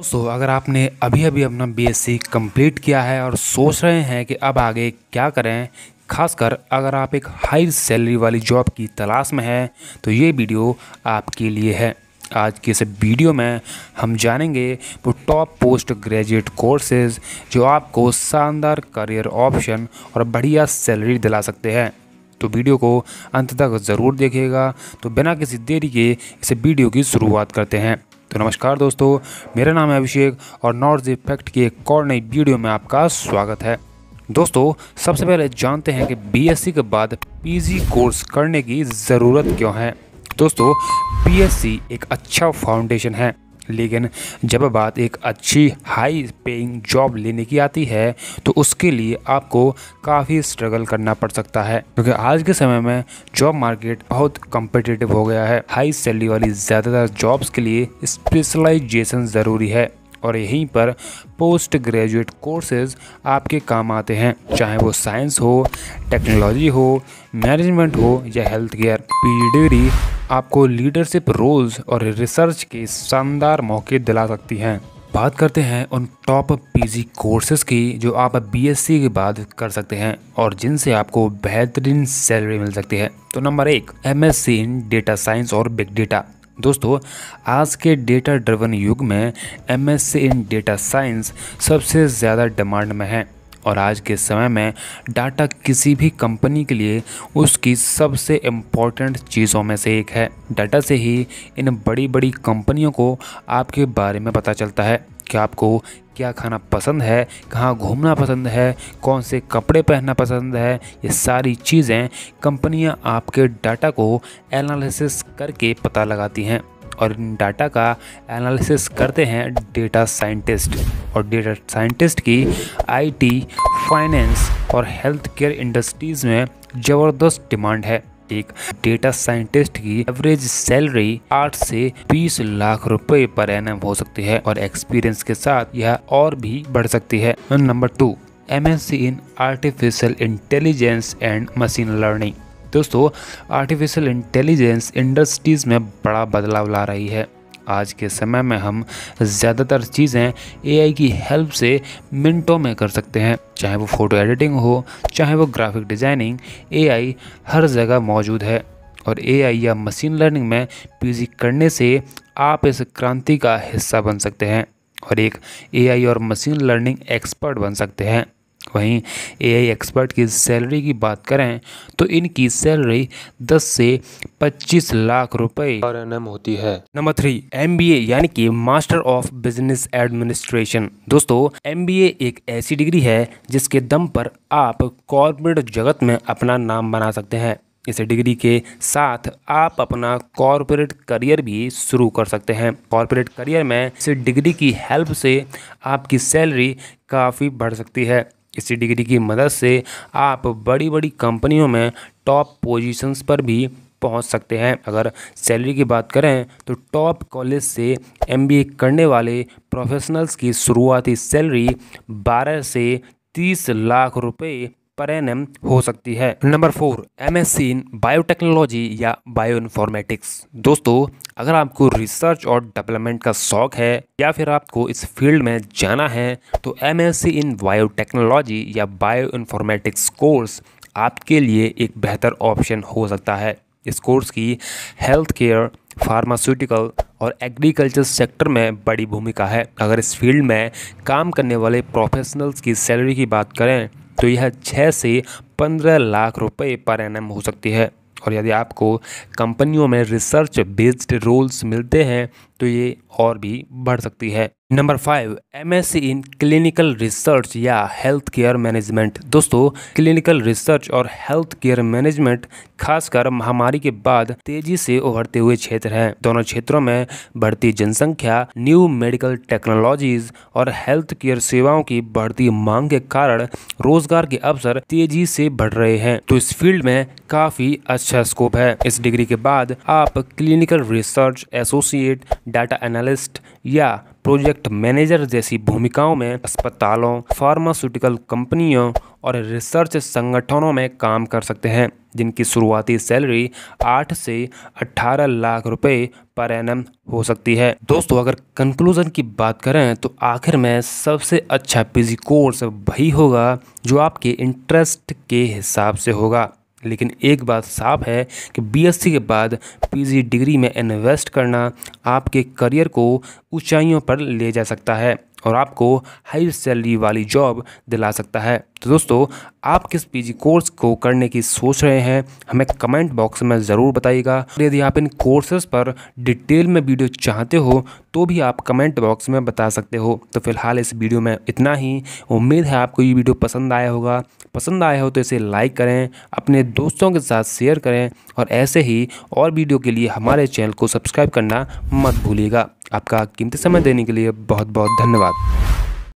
दोस्तों अगर आपने अभी अभी अपना बीएससी कंप्लीट किया है और सोच रहे हैं कि अब आगे क्या करें खासकर अगर आप एक हाई सैलरी वाली जॉब की तलाश में हैं तो ये वीडियो आपके लिए है आज के इस वीडियो में हम जानेंगे वो टॉप पोस्ट ग्रेजुएट कोर्सेज जो आपको शानदार करियर ऑप्शन और बढ़िया सैलरी दिला सकते हैं तो वीडियो को अंत तक ज़रूर देखिएगा तो बिना किसी देरी के इस वीडियो की शुरुआत करते हैं तो नमस्कार दोस्तों मेरा नाम है अभिषेक और नॉर्ज इफेक्ट की एक और नई वीडियो में आपका स्वागत है दोस्तों सबसे पहले जानते हैं कि बीएससी के बाद पीजी कोर्स करने की ज़रूरत क्यों है दोस्तों बीएससी एक अच्छा फाउंडेशन है लेकिन जब बात एक अच्छी हाई पेइंग जॉब लेने की आती है तो उसके लिए आपको काफ़ी स्ट्रगल करना पड़ सकता है क्योंकि तो आज के समय में जॉब मार्केट बहुत कम्पिटिटिव हो गया है हाई सैलरी वाली ज़्यादातर जॉब्स के लिए स्पेशलाइजेशन ज़रूरी है और यहीं पर पोस्ट ग्रेजुएट कोर्सेज आपके काम आते हैं चाहे वो साइंस हो टेक्नोलॉजी हो मैनेजमेंट हो या हेल्थ केयर पीडीडी आपको लीडरशिप रोल्स और रिसर्च के शानदार मौके दिला सकती हैं बात करते हैं उन टॉप पीजी कोर्सेज की जो आप बीएससी के बाद कर सकते हैं और जिनसे आपको बेहतरीन सैलरी मिल सकती है तो नंबर एक एमएससी इन डेटा साइंस और बिग डेटा दोस्तों आज के डेटा ड्रवन युग में M S C in data science सबसे ज़्यादा डिमांड में है और आज के समय में डाटा किसी भी कंपनी के लिए उसकी सबसे इम्पॉर्टेंट चीज़ों में से एक है डाटा से ही इन बड़ी बड़ी कंपनियों को आपके बारे में पता चलता है कि आपको क्या खाना पसंद है कहाँ घूमना पसंद है कौन से कपड़े पहनना पसंद है ये सारी चीज़ें कंपनियाँ आपके डाटा को एनालिसिस करके पता लगाती हैं और इन डाटा का एनालिसिस करते हैं डेटा साइंटिस्ट और डेटा साइंटिस्ट की आईटी, फाइनेंस और हेल्थ केयर इंडस्ट्रीज़ में ज़बरदस्त डिमांड है एक डेटा साइंटिस्ट की एवरेज सैलरी आठ से बीस लाख रुपए पर एन हो सकती है और एक्सपीरियंस के साथ यह और भी बढ़ सकती है number two M in artificial intelligence and machine learning दोस्तों आर्टिफिशियल इंटेलिजेंस इंडस्ट्रीज में बड़ा बदलाव ला रही है आज के समय में हम ज़्यादातर चीज़ें एआई की हेल्प से मिनटों में कर सकते हैं चाहे वो फ़ोटो एडिटिंग हो चाहे वो ग्राफिक डिज़ाइनिंग एआई हर जगह मौजूद है और एआई या मशीन लर्निंग में पी करने से आप इस क्रांति का हिस्सा बन सकते हैं और एक एआई और मशीन लर्निंग एक्सपर्ट बन सकते हैं वहीं एआई एक्सपर्ट की सैलरी की बात करें तो इनकी सैलरी 10 से 25 लाख रुपए पर एन होती है नंबर थ्री एम यानी कि मास्टर ऑफ बिजनेस एडमिनिस्ट्रेशन दोस्तों एम एक ऐसी डिग्री है जिसके दम पर आप कॉर्पोरेट जगत में अपना नाम बना सकते हैं इस डिग्री के साथ आप अपना कॉरपोरेट करियर भी शुरू कर सकते हैं कॉरपोरेट करियर में इस डिग्री की हेल्प से आपकी सैलरी काफ़ी बढ़ सकती है इसी डिग्री की मदद से आप बड़ी बड़ी कंपनियों में टॉप पोजीशंस पर भी पहुंच सकते हैं अगर सैलरी की बात करें तो टॉप कॉलेज से एमबीए करने वाले प्रोफेशनल्स की शुरुआती सैलरी 12 से 30 लाख रुपए पर एनम हो सकती है number four M S C in biotechnology या बायो इन्फॉर्मेटिक्स दोस्तों अगर आपको रिसर्च और डेवलपमेंट का शौक है या फिर आपको इस फील्ड में जाना है तो M S C in biotechnology या बायो इन्फॉर्मेटिक्स कोर्स आपके लिए एक बेहतर ऑप्शन हो सकता है इस कोर्स की हेल्थ केयर फार्मास्यूटिकल और एग्रीकल्चर सेक्टर में बड़ी भूमिका है अगर इस फील्ड में काम करने वाले प्रोफेशनल्स की सैलरी की बात करें तो यह छः से पंद्रह लाख रुपए पर एन हो सकती है और यदि आपको कंपनियों में रिसर्च बेस्ड रोल्स मिलते हैं तो ये और भी बढ़ सकती है number five M S C in clinical research या हेल्थ केयर मैनेजमेंट दोस्तों क्लिनिकल रिसर्च और हेल्थ केयर मैनेजमेंट खासकर महामारी के बाद तेजी से उभरते हुए क्षेत्र हैं दोनों क्षेत्रों में बढ़ती जनसंख्या न्यू मेडिकल टेक्नोलॉजीज और हेल्थ केयर सेवाओं की बढ़ती मांग के कारण रोजगार के अवसर तेजी से बढ़ रहे हैं तो इस फील्ड में काफी अच्छा स्कोप है इस डिग्री के बाद आप clinical research associate data analyst या प्रोजेक्ट मैनेजर जैसी भूमिकाओं में अस्पतालों फार्मास्यूटिकल कंपनियों और रिसर्च संगठनों में काम कर सकते हैं जिनकी शुरुआती सैलरी 8 से 18 लाख रुपए पर एन हो सकती है दोस्तों अगर कंक्लूजन की बात करें तो आखिर में सबसे अच्छा पीजी कोर्स वही होगा जो आपके इंटरेस्ट के हिसाब से होगा लेकिन एक बात साफ है कि बीएससी के बाद पीजी डिग्री में इन्वेस्ट करना आपके करियर को ऊंचाइयों पर ले जा सकता है और आपको हाई सैलरी वाली जॉब दिला सकता है तो दोस्तों आप किस पीजी कोर्स को करने की सोच रहे हैं हमें कमेंट बॉक्स में ज़रूर बताइएगा और यदि आप इन कोर्सेज पर डिटेल में वीडियो चाहते हो तो भी आप कमेंट बॉक्स में बता सकते हो तो फिलहाल इस वीडियो में इतना ही उम्मीद है आपको ये वीडियो पसंद आया होगा पसंद आया हो तो इसे लाइक करें अपने दोस्तों के साथ शेयर करें और ऐसे ही और वीडियो के लिए हमारे चैनल को सब्सक्राइब करना मत भूलिएगा आपका कीमती समय देने के लिए बहुत बहुत धन्यवाद